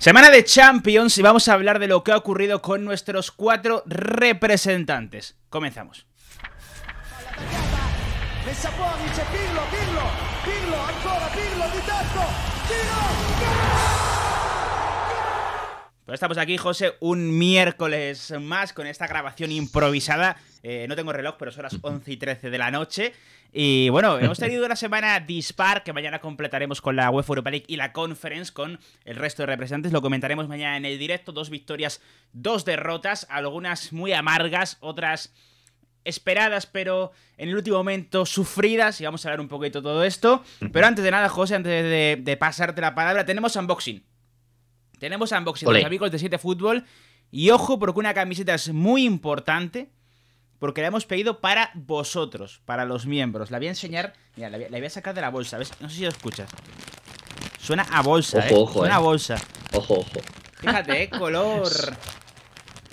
Semana de Champions y vamos a hablar de lo que ha ocurrido con nuestros cuatro representantes. Comenzamos. Pues estamos aquí, José, un miércoles más con esta grabación improvisada eh, no tengo reloj, pero son las 11 y 13 de la noche. Y bueno, hemos tenido una semana dispar que mañana completaremos con la UEFA Europa League y la Conference con el resto de representantes. Lo comentaremos mañana en el directo. Dos victorias, dos derrotas, algunas muy amargas, otras esperadas, pero en el último momento sufridas. Y vamos a hablar un poquito de todo esto. Pero antes de nada, José, antes de, pasarte la palabra, tenemos unboxing. Tenemos unboxing los amigos de 7 Fútbol. Y ojo, porque una camiseta es muy importante porque la hemos pedido para vosotros, para los miembros. La voy a enseñar, mira, la voy, a sacar de la bolsa, No sé si lo escuchas. Suena a bolsa, eh. Suena eh. a bolsa. Ojo, ojo. Fíjate, eh, color...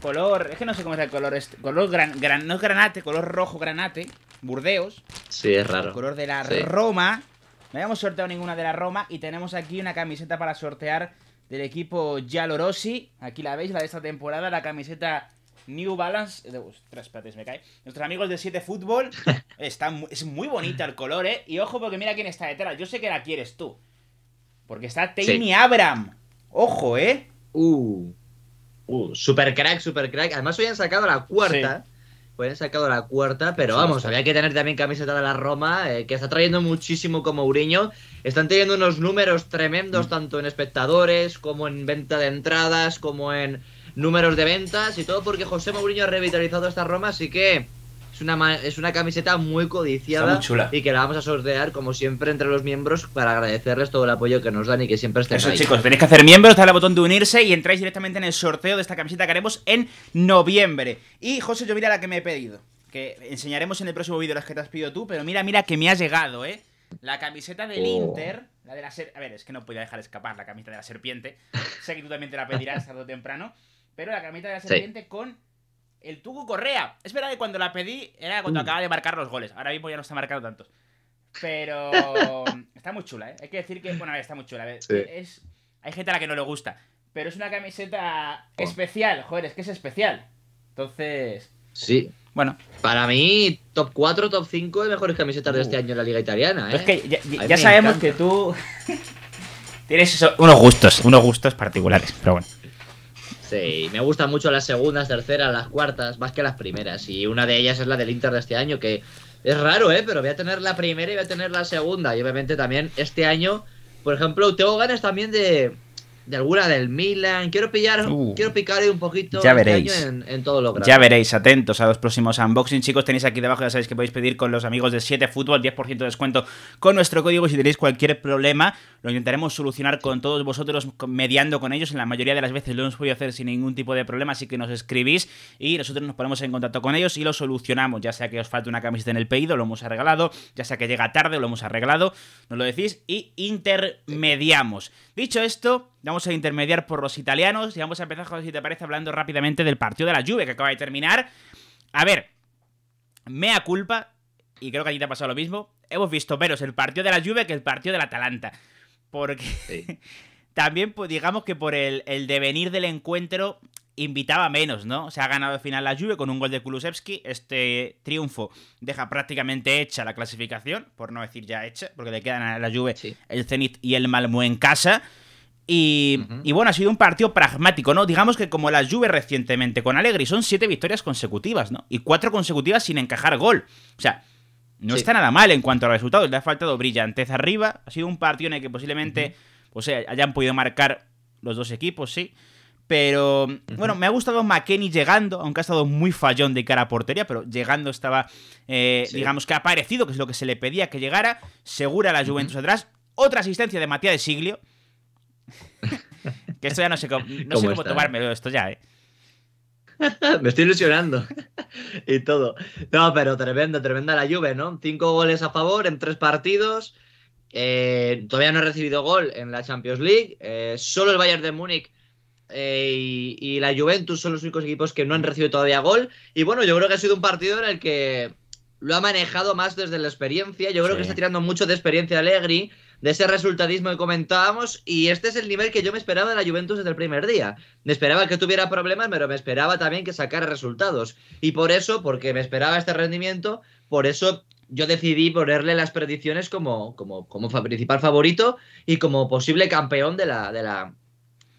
color, es que no sé cómo es el color este, color gran, no es granate, color rojo granate, burdeos. Sí, es raro. color de la Roma. No habíamos sorteado ninguna de la Roma y tenemos aquí una camiseta para sortear del equipo Giallorossi. Aquí la veis, la de esta temporada, la camiseta New Balance. Eh, de, espérate, me cae. Nuestros amigos de 7 Fútbol. Está, es muy bonita el color, ¿eh? Y ojo, porque mira quién está detrás. Yo sé que la quieres tú. Porque está Taimi Abram. Ojo, ¿eh? Uh. Uh, super crack, super crack. Además, han sacado la cuarta. Sí. han sacado la cuarta, pero vamos, había que tener también camiseta de la Roma, eh, que está trayendo muchísimo como Uriño. Están teniendo unos números tremendos, mm. tanto en espectadores, como en venta de entradas, como en números de ventas y todo porque José Mourinho ha revitalizado esta Roma, así que es una, es una camiseta muy codiciada chula. y que la vamos a sortear como siempre entre los miembros para agradecerles todo el apoyo que nos dan y que siempre estén Eso, chicos, tenéis que hacer miembros, está al botón de unirse y entráis directamente en el sorteo de esta camiseta que haremos en noviembre. Y José, yo mira la que me he pedido, que enseñaremos en el próximo vídeo las que te has pedido tú, pero mira, mira que me ha llegado, ¿eh? La camiseta del oh. Inter, la de la ser... A ver, es que no podía dejar escapar la camiseta de la serpiente. Sé que tú también te la pedirás tarde o temprano. Pero la camiseta de la serpiente con el Tugu Correa. Es verdad que cuando la pedí era cuando mm. acaba acababa de marcar los goles. Ahora mismo ya no está marcado tantos. Pero está muy chula, ¿eh? Hay que decir que, está muy chula. es... Hay gente a la que no le gusta. Pero es una camiseta oh. especial, joder, es que es especial. Entonces... Sí. Bueno. Para mí, top 4, top 5 de mejores camisetas de uh. este año en la liga italiana. ¿eh? Es que ya, sabemos que tú tienes unos gustos, unos gustos particulares, pero bueno. Sí, me gustan mucho las segundas, terceras, las cuartas, más que las primeras. Y una de ellas es la del Inter de este año, que es raro, ¿eh? Pero voy a tener la primera y voy a tener la segunda. Y obviamente también este año, por ejemplo, tengo ganas también de, de alguna del Milan. Quiero pillar, uh. quiero picar un poquito ya este veréis. en, todo lo Ya veréis, atentos a los próximos unboxing. Chicos, tenéis aquí debajo, ya sabéis que podéis pedir con los amigos de 7 Fútbol, 10% de descuento con nuestro código. Si tenéis cualquier problema, lo intentaremos solucionar con todos vosotros, mediando con ellos. En la mayoría de las veces lo hemos podido hacer sin ningún tipo de problema, así que nos escribís y nosotros nos ponemos en contacto con ellos y lo solucionamos. Ya sea que os falte una camiseta en el pedido, lo hemos arreglado, ya sea que llega tarde, lo hemos arreglado, nos lo decís y intermediamos. Dicho esto, Vamos a intermediar por los italianos y vamos a empezar, si te parece, hablando rápidamente del partido de la lluvia que acaba de terminar. A ver, mea culpa, y creo que a ti te ha pasado lo mismo, hemos visto menos el partido de la lluvia que el partido del Atalanta. Porque también, pues, digamos que por el, el devenir del encuentro invitaba menos, ¿no? Se ha ganado al final la lluvia con un gol de Kulusevski. Este triunfo deja prácticamente hecha la clasificación, por no decir ya hecha, porque le quedan a la lluvia el Zenit y el Malmo en casa. Y, bueno, ha sido un partido pragmático, ¿no? Digamos que como la Juve recientemente con Alegri son siete victorias consecutivas, ¿no? Y cuatro consecutivas sin encajar gol. O sea, no está nada mal en cuanto a resultados. Le ha faltado brillantez arriba. Ha sido un partido en el que posiblemente hayan podido marcar los dos equipos, sí. Pero bueno, me ha gustado McKenny llegando, aunque ha estado muy fallón de cara a portería, pero llegando estaba, eh, digamos que ha aparecido, que es lo que se le pedía que llegara. Segura la Juventus atrás. Otra asistencia de Matías de Siglio que esto ya no sé cómo, no esto ya, ¿eh? Me estoy ilusionando. y todo. No, pero tremendo, tremenda la lluvia, ¿no? Cinco goles a favor en tres partidos. Eh, todavía no ha recibido gol en la Champions League. Eh, solo el Bayern de Múnich y, la Juventus son los únicos equipos que no han recibido todavía gol. Y bueno, yo creo que ha sido un partido en el que lo ha manejado más desde la experiencia. Yo creo que está tirando mucho de experiencia Allegri de ese resultadismo que comentábamos. Y este es el nivel que yo me esperaba de la Juventus desde el primer día. Me esperaba que tuviera problemas, pero me esperaba también que sacara resultados. Y por eso, porque me esperaba este rendimiento, por eso yo decidí ponerle las predicciones como, como, como principal favorito y como posible campeón de la, de la,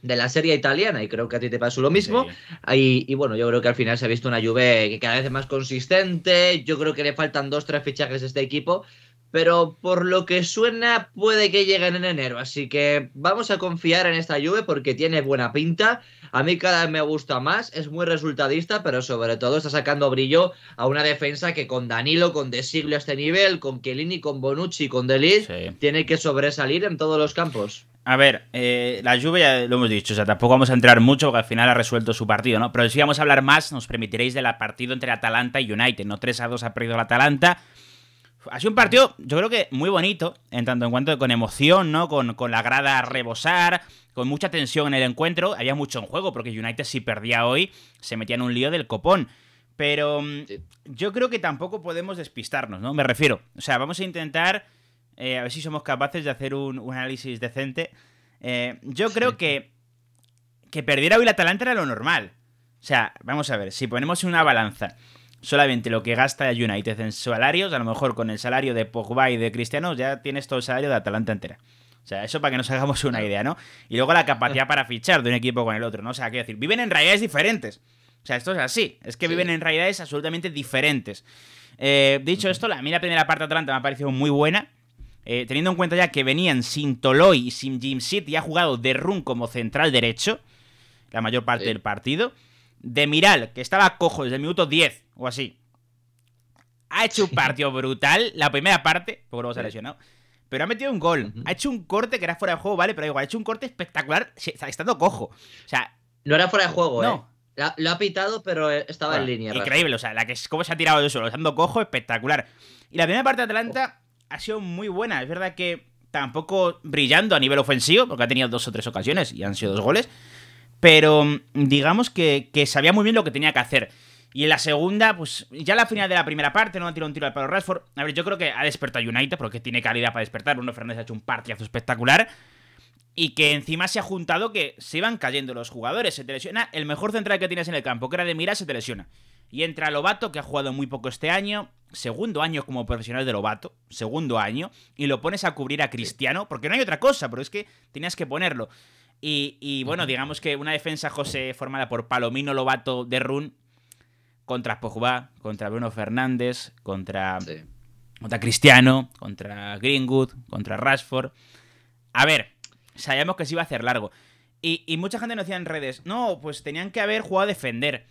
de la serie italiana y creo que a ti te pasó lo mismo. ahí Y, bueno, yo creo que al final se ha visto una Juve cada vez más consistente, yo creo que le faltan dos, tres fichajes a este equipo pero por lo que suena puede que lleguen en enero, así que vamos a confiar en esta lluvia porque tiene buena pinta. A mí cada vez me gusta más, es muy resultadista, pero sobre todo está sacando brillo a una defensa que con Danilo, con De a este nivel, con Chiellini, con Bonucci, con De tiene que sobresalir en todos los campos. A ver, eh, la lluvia lo hemos dicho, o sea, tampoco vamos a entrar mucho porque al final ha resuelto su partido, ¿no? Pero si vamos a hablar más, nos permitiréis del partido entre Atalanta y United, ¿no? 3 a 2 ha perdido la Atalanta ha sido un partido, yo creo que muy bonito, en tanto en cuanto con emoción, ¿no? Con, la grada a rebosar, con mucha tensión en el encuentro. Había mucho en juego, porque United si perdía hoy, se metía en un lío del copón. Pero mm, yo creo que tampoco podemos despistarnos, ¿no? Me refiero. O sea, vamos a intentar, eh, a ver si somos capaces de hacer un, análisis decente. Eh, yo creo que que perdiera hoy la Atalanta era lo normal. O sea, vamos a ver, si ponemos una balanza solamente lo que gasta United en salarios, a lo mejor con el salario de Pogba y de Cristiano, ya tienes todo el salario de Atalanta entera. O sea, eso para que nos hagamos una idea, ¿no? Y luego la capacidad para fichar de un equipo con el otro, ¿no? O sea, quiero decir, viven en realidades diferentes. O sea, esto es así. Es que viven en realidades absolutamente diferentes. Eh, dicho esto, la, a mí la primera parte de Atalanta me ha parecido muy buena. Eh, teniendo en cuenta ya que venían sin Toloy y sin Jim City, ha jugado de Run como central derecho la mayor parte del partido. De Miral, que estaba cojo desde el minuto 10 o así. Ha hecho un partido brutal, la primera parte, porque luego se ha lesionado. Pero ha metido un gol. Ha hecho un corte que era fuera de juego, vale, pero igual, ha hecho un corte espectacular estando cojo. O sea. No era fuera de juego, eh. lo ha pitado, pero eh, estaba en línea. Increíble, o sea, la que es, cómo se ha tirado de suelo, estando cojo, espectacular. Y la primera parte de Atlanta ha sido muy buena. Es verdad que tampoco brillando a nivel ofensivo, porque ha tenido dos o tres ocasiones y han sido dos goles. Pero digamos que sabía muy bien lo que tenía que hacer. Y en la segunda, pues ya la final de la primera parte, no ha tirado un tiro al palo Rashford. A ver, yo creo que ha despertado United porque tiene calidad para despertar. Bruno Fernández ha hecho un partidazo espectacular. Y que encima se ha juntado que se iban cayendo los jugadores. Se lesiona el mejor central que tienes en el campo, que era de mira, se te lesiona. Y entra Lobato, que ha jugado muy poco este año. Segundo año como profesional de Lobato. Segundo año. Y lo pones a cubrir a Cristiano, porque no hay otra cosa, pero es que tenías que ponerlo. Y, y bueno, digamos que una defensa, José, formada por Palomino, Lobato, De Run contra Pogba, contra Bruno Fernández, contra, contra Cristiano, contra Greenwood, contra Rashford. A ver, sabíamos que se iba a hacer largo. Y, mucha gente nos decía en redes, no, pues tenían que haber jugado a defender.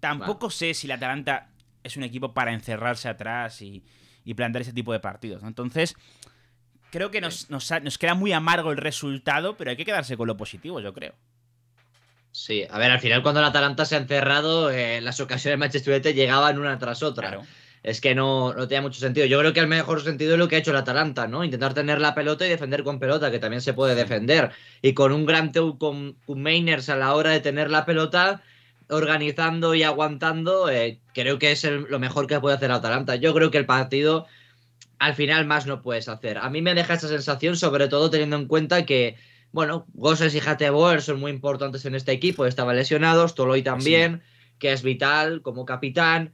Tampoco sé si la Atalanta es un equipo para encerrarse atrás y, plantar ese tipo de partidos. Entonces, creo que nos, nos, queda muy amargo el resultado, pero hay que quedarse con lo positivo, yo creo. Sí, a ver, al final cuando el Atalanta se ha encerrado, eh, las ocasiones Manchester United llegaban una tras otra. Es que no, no tenía mucho sentido. Yo creo que el mejor sentido es lo que ha hecho la Atalanta, ¿no? Intentar tener la pelota y defender con pelota, que también se puede defender. Y con un gran team, con Mainers a la hora de tener la pelota, organizando y aguantando, eh, creo que es lo mejor que puede hacer Atalanta. Yo creo que el partido, al final, más no puedes hacer. A mí me deja esa sensación, sobre todo teniendo en cuenta que bueno, Gosses y Hateboer son muy importantes en este equipo, estaba lesionados, Toloy también, que es vital como capitán.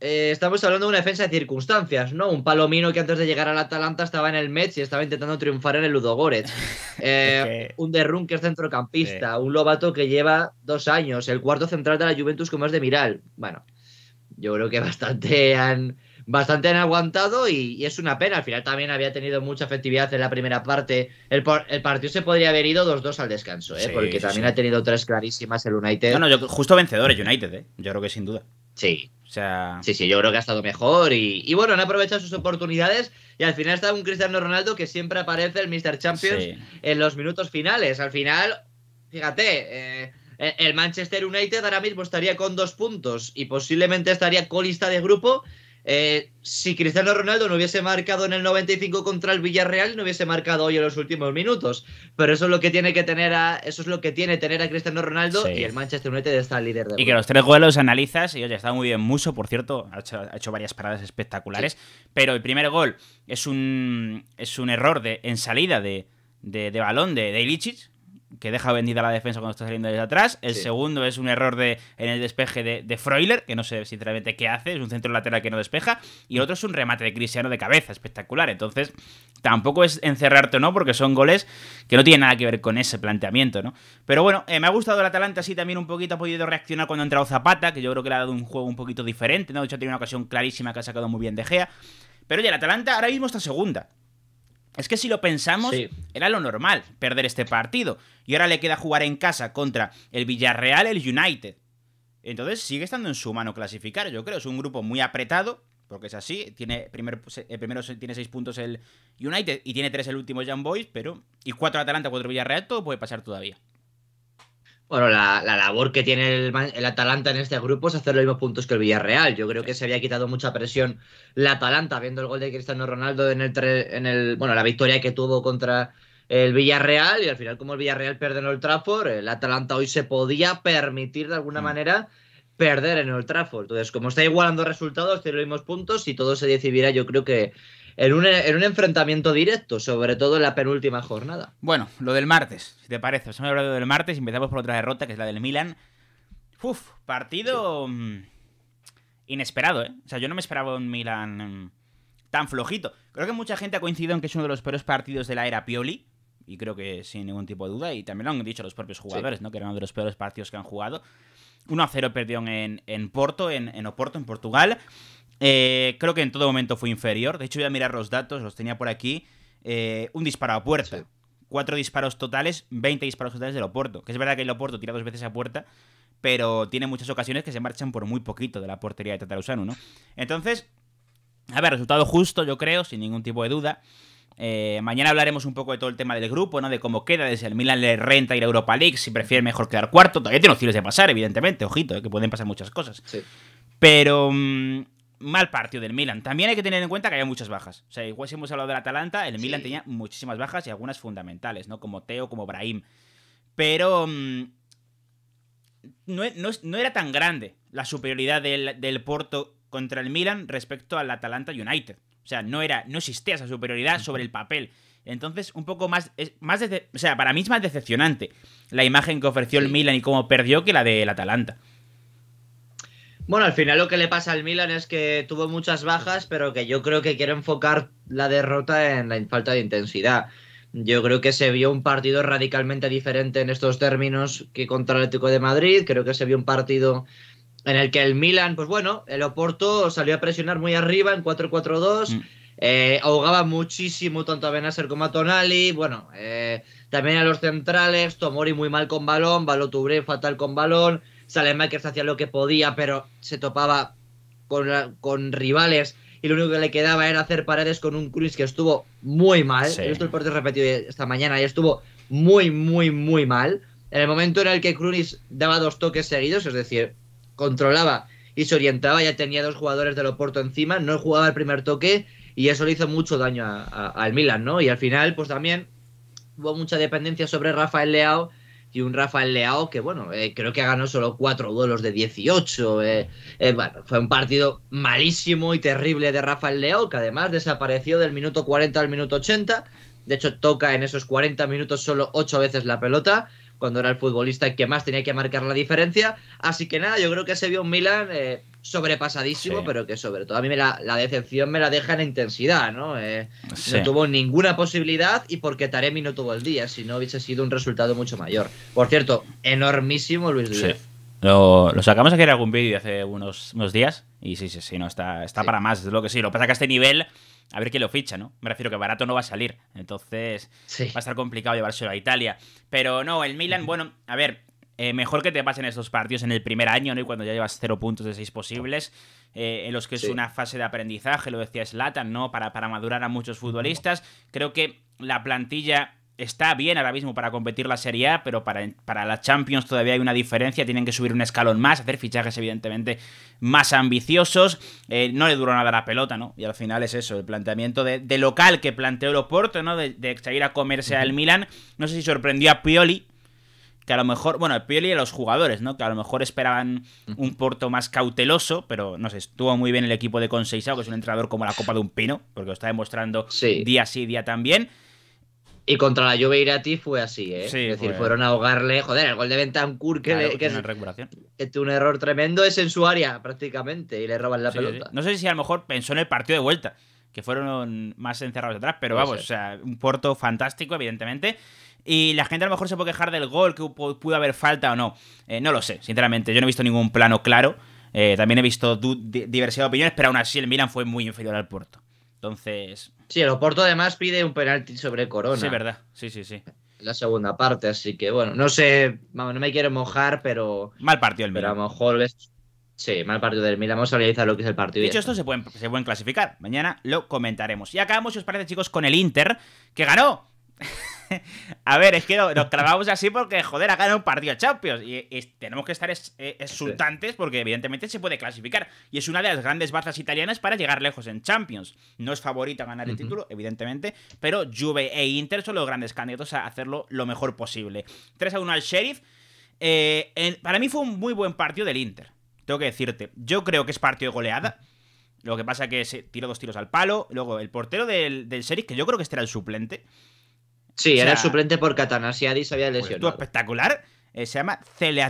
Eh, estamos hablando de una defensa de circunstancias, ¿no? Un palomino que antes de llegar al Atalanta estaba en el Metz y estaba intentando triunfar en el Ludogorets. Eh, un Derrun que es centrocampista, un Lobato que lleva dos años, el cuarto central de la Juventus como es de Miral. Bueno, yo creo que bastante han bastante han aguantado y, es una pena. Al final también había tenido mucha efectividad en la primera parte. El, el partido se podría haber ido 2-2 al descanso, ¿eh? porque también ha tenido tres clarísimas el United. No, justo vencedores United, ¿eh? yo creo que sin duda. Sí. O sea... Sí, sí, yo creo que ha estado mejor y, bueno, han aprovechado sus oportunidades y al final está un Cristiano Ronaldo que siempre aparece el Mr. Champions en los minutos finales. Al final, fíjate, eh, el Manchester United ahora mismo estaría con dos puntos y posiblemente estaría colista de grupo eh, si Cristiano Ronaldo no hubiese marcado en el 95 contra el Villarreal, no hubiese marcado hoy en los últimos minutos. Pero eso es lo que tiene que tener a, eso es lo que tiene tener a Cristiano Ronaldo y el Manchester United está líder. De y que los tres goles analizas y oye, está muy bien Muso, por cierto, ha hecho, varias paradas espectaculares. Pero el primer gol es un es un error de, en salida de, de, balón de, de Ilicic, que deja vendida la defensa cuando está saliendo desde atrás. El segundo es un error de, en el despeje de, de Freuler, que no sé sinceramente qué hace, es un centro lateral que no despeja. Y el otro es un remate de Cristiano de cabeza, espectacular. Entonces, tampoco es encerrarte o no, porque son goles que no tienen nada que ver con ese planteamiento, ¿no? Pero bueno, eh, me ha gustado el Atalanta, así también un poquito ha podido reaccionar cuando ha entrado Zapata, que yo creo que le ha dado un juego un poquito diferente, ¿no? De hecho, tenido una ocasión clarísima que ha sacado muy bien De Gea. Pero ya, el Atalanta ahora mismo está segunda. Es que si lo pensamos, era lo normal perder este partido. Y ahora le queda jugar en casa contra el Villarreal, el United. Entonces sigue estando en su mano clasificar, yo creo. Es un grupo muy apretado, porque es así. Tiene tiene seis puntos el United y tiene tres el último Young Boys, pero. Y cuatro Atalanta, cuatro Villarreal, todo puede pasar todavía. Bueno, la, labor que tiene el, Atalanta en este grupo es hacer los mismos puntos que el Villarreal. Yo creo que se había quitado mucha presión la Atalanta viendo el gol de Cristiano Ronaldo en el, en el bueno la victoria que tuvo contra el Villarreal y al final como el Villarreal pierde en Old Trafford, el Atalanta hoy se podía permitir de alguna mm. manera perder en el Trafford. Entonces, como está igualando resultados, tiene los mismos puntos y todo se decidirá yo creo que en un, enfrentamiento directo, sobre todo en la penúltima jornada. Bueno, lo del martes, si te parece. Os hemos hablado del martes empezamos por otra derrota, que es la del Milan. Uf, partido mm, inesperado, ¿eh? O sea, yo no me esperaba un Milan mm, tan flojito. Creo que mucha gente ha coincidido en que es uno de los peores partidos de la era Pioli. Y creo que sin ningún tipo de duda. Y también lo han dicho los propios jugadores, ¿no? Que era uno de los peores partidos que han jugado. 1 a 0 perdió en, Porto, en, en Oporto, en Portugal. Eh, creo que en todo momento fue inferior. De hecho, voy a mirar los datos, los tenía por aquí. Eh, un disparo a puerta. Cuatro disparos totales, 20 disparos totales de Loporto. Que es verdad que el Loporto tira dos veces a puerta, pero tiene muchas ocasiones que se marchan por muy poquito de la portería de Tatarusanu, ¿no? Entonces, a ver, resultado justo, yo creo, sin ningún tipo de duda. Eh, mañana hablaremos un poco de todo el tema del grupo, ¿no? De cómo queda, desde el Milan le renta ir a Europa League, si prefiere mejor quedar cuarto. Todavía tiene cielos de pasar, evidentemente, ojito, que pueden pasar muchas cosas. Sí. Pero... Mm, mal partido del Milan. También hay que tener en cuenta que había muchas bajas. O sea, igual si hemos hablado del Atalanta, el Milan tenía muchísimas bajas y algunas fundamentales, ¿no? Como Teo, como Brahim. Pero mm, e-, no, era tan grande la superioridad del, Porto contra el Milan respecto al Atalanta United. O sea, no, era, no existía esa superioridad sobre el papel. Entonces, un poco más. más o sea, para mí es más decepcionante la imagen que ofreció el Milan y cómo perdió que la del Atalanta. Bueno, al final lo que le pasa al Milan es que tuvo muchas bajas, pero que yo creo que quiere enfocar la derrota en la falta de intensidad. Yo creo que se vio un partido radicalmente diferente en estos términos que contra el Atlético de Madrid. Creo que se vio un partido en el que el Milan, pues bueno, el Oporto salió a presionar muy arriba en 4-4-2. Mm. Eh, ahogaba muchísimo tanto a Benacer como a Tonali. Bueno, eh, también a los centrales. Tomori muy mal con balón. Balotubre fatal con balón. Makers hacía lo que podía, pero se topaba con, rivales y lo único que le quedaba era hacer paredes con un Cruz que estuvo muy mal. Esto He el repetido esta mañana y estuvo muy, muy, muy mal. En el momento en el que Cruz daba dos toques seguidos, es decir, controlaba y se orientaba, ya tenía dos jugadores del Oporto encima, no jugaba el primer toque y eso le hizo mucho daño al Milan, ¿no? Y al final, pues también hubo mucha dependencia sobre Rafael Leao y un Rafael Leao que, bueno, eh, creo que ganó solo cuatro duelos de 18. Eh, eh, bueno, fue un partido malísimo y terrible de Rafael Leao, que además desapareció del minuto 40 al minuto 80. De hecho, toca en esos 40 minutos solo ocho veces la pelota cuando era el futbolista que más tenía que marcar la diferencia. Así que nada, yo creo que se vio un Milan eh, sobrepasadísimo, pero que sobre todo a mí me la, decepción me la deja en intensidad, ¿no? Eh, no tuvo ninguna posibilidad y porque Taremi no tuvo el día, si no hubiese sido un resultado mucho mayor. Por cierto, enormísimo Luis Díaz. Lo, sacamos aquí en algún vídeo hace unos, unos, días y sí, sí, sí, no, está, está para más, es lo que sí. Lo que pasa es que a este nivel a ver quién lo ficha, ¿no? Me refiero que barato no va a salir. Entonces va a estar complicado llevárselo a Italia. Pero no, el Milan, bueno, a ver, eh, mejor que te pasen estos partidos en el primer año, ¿no? Y cuando ya llevas cero puntos de seis posibles, eh, en los que es una fase de aprendizaje, lo decía Slatan, ¿no? Para, para madurar a muchos futbolistas. Creo que la plantilla está bien ahora mismo para competir la Serie A, pero para, para la Champions todavía hay una diferencia, tienen que subir un escalón más, hacer fichajes evidentemente más ambiciosos, eh, no le duró nada la pelota, ¿no? Y al final es eso, el planteamiento de, local que planteó el Oporto, ¿no? De, de salir a comerse al Milan, no sé si sorprendió a Pioli, que a lo mejor, bueno, a Pioli y a los jugadores, ¿no? Que a lo mejor esperaban un Porto más cauteloso, pero no sé, estuvo muy bien el equipo de Conseisao, que es un entrenador como la copa de un pino, porque lo está demostrando día sí, día también. Y contra la Juve Irati fue así, ¿eh? es decir, fueron a ahogarle. Joder, el gol de Bentancur que, es, un error tremendo es en su área prácticamente y le roban la pelota. No sé si a lo mejor pensó en el partido de vuelta, que fueron más encerrados atrás, pero vamos, o sea, un puerto fantástico, evidentemente. Y la gente a lo mejor se puede quejar del gol, que pudo haber falta o no. Eh, no lo sé, sinceramente. Yo no he visto ningún plano claro. Eh, también he visto diversidad de opiniones, pero aún así el Milan fue muy inferior al puerto entonces. Sí, el Oporto además pide un penalti sobre Corona. Sí, verdad. Sí, sí, sí. La segunda parte, así que bueno, no sé, vamos no me quiero mojar, pero. Mal partido el Milan. Pero a lo mejor Sí, mal partido del Milan. Vamos a realizar lo que es el partido. Dicho esto, se pueden, se pueden clasificar. Mañana lo comentaremos. Y acabamos, si os parece, chicos, con el Inter, que ganó. a ver, es que nos clavamos así porque, joder, ha ganado un partido Champions. Y, tenemos que estar eh, exultantes porque, evidentemente, se puede clasificar. Y es una de las grandes bazas italianas para llegar lejos en Champions. No es favorita a ganar el título, evidentemente, pero Juve e Inter son los grandes candidatos a hacerlo lo mejor posible. 3 a 1 al Sheriff. Eh, para mí fue un muy buen partido del Inter. Tengo que decirte. Yo creo que es partido de goleada. Lo que pasa que se tiró dos tiros al palo. Luego, el portero del, del Sheriff, que yo creo que este era el suplente. Sí, era suplente por Catanasiadi se había pues, lesionado. estuvo espectacular. Eh, se llama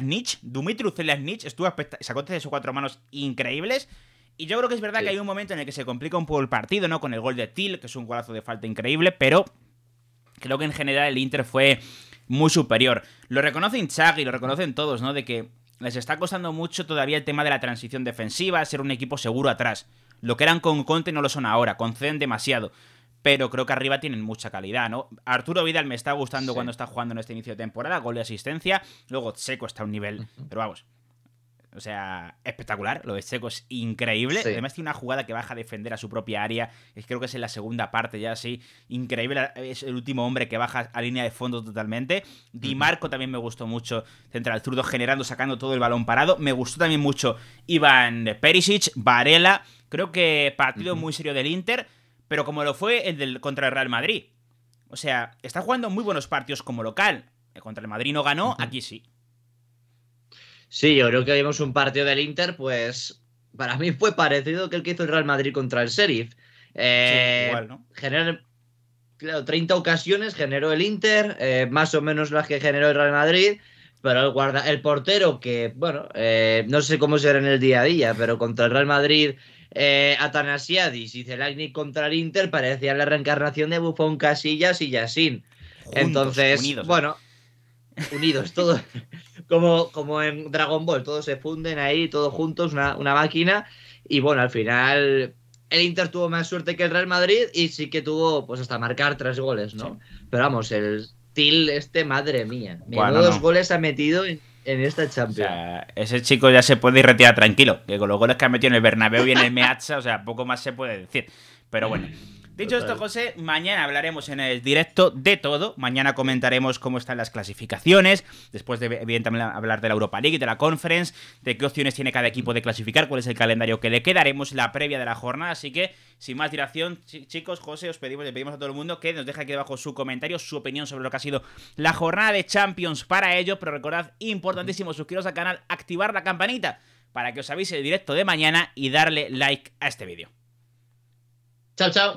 Nitsch, Dumitru Celiasnich. Estuvo Sacó de sus cuatro manos increíbles. Y yo creo que es verdad que hay un momento en el que se complica un poco el partido, ¿no? Con el gol de Till, que es un golazo de falta increíble, pero creo que en general el Inter fue muy superior. Lo reconoce y lo reconocen todos, ¿no? De que les está costando mucho todavía el tema de la transición defensiva, ser un equipo seguro atrás. Lo que eran con Conte no lo son ahora, conceden demasiado pero creo que arriba tienen mucha calidad, ¿no? Arturo Vidal me está gustando cuando está jugando en este inicio de temporada, gol de asistencia, luego Seco está a un nivel, pero vamos, o sea, espectacular. Lo de Seco es increíble. Además, tiene una jugada que baja a defender a su propia área. Creo que es en la segunda parte ya, así Increíble. Es el último hombre que baja a línea de fondo totalmente. Di Marco también me gustó mucho. Central zurdo generando, sacando todo el balón parado. Me gustó también mucho Iván Perisic, Varela. Creo que partido muy serio del Inter pero como lo fue el del contra el Real Madrid. O sea, está jugando muy buenos partidos como local. El contra el Madrid no ganó, aquí sí. Sí, yo creo que vimos un partido del Inter, pues para mí fue parecido que el que hizo el Real Madrid contra el Sheriff. Eh, igual, ¿no? claro, 30 ocasiones generó el Inter, eh, más o menos las que generó el Real Madrid, pero el, guarda, el portero que, bueno, eh, no sé cómo será en el día a día, pero contra el Real Madrid eh, Atanasiadis y Zelagni contra el Inter parecía la reencarnación de Buffon, Casillas y Yassin. Entonces, bueno, unidos todos, como, como en Dragon Ball, todos se funden ahí, todos juntos, una, máquina. Y bueno, al final el Inter tuvo más suerte que el Real Madrid y sí que tuvo, pues hasta marcar tres goles, ¿no? Pero vamos, el Til este, madre mía. dos goles ha metido en esta Champions. ese chico ya se puede ir retirar tranquilo, que con los goles que ha metido en el Bernabéu y en el Meazza, o sea, poco más se puede decir. Pero bueno. Dicho esto, José, mañana hablaremos en el directo de todo. Mañana comentaremos cómo están las clasificaciones. Después de, evidentemente, hablar de la Europa League, de la Conference, de qué opciones tiene cada equipo de clasificar, cuál es el calendario que le quedaremos, la previa de la jornada. Así que, sin más dilación, chicos, José, os pedimos, le pedimos a todo el mundo que nos deje aquí debajo su comentario, su opinión sobre lo que ha sido la jornada de Champions para ello. Pero recordad, importantísimo, suscribiros al canal, activar la campanita para que os avise el directo de mañana y darle like a este vídeo. Chao, chao.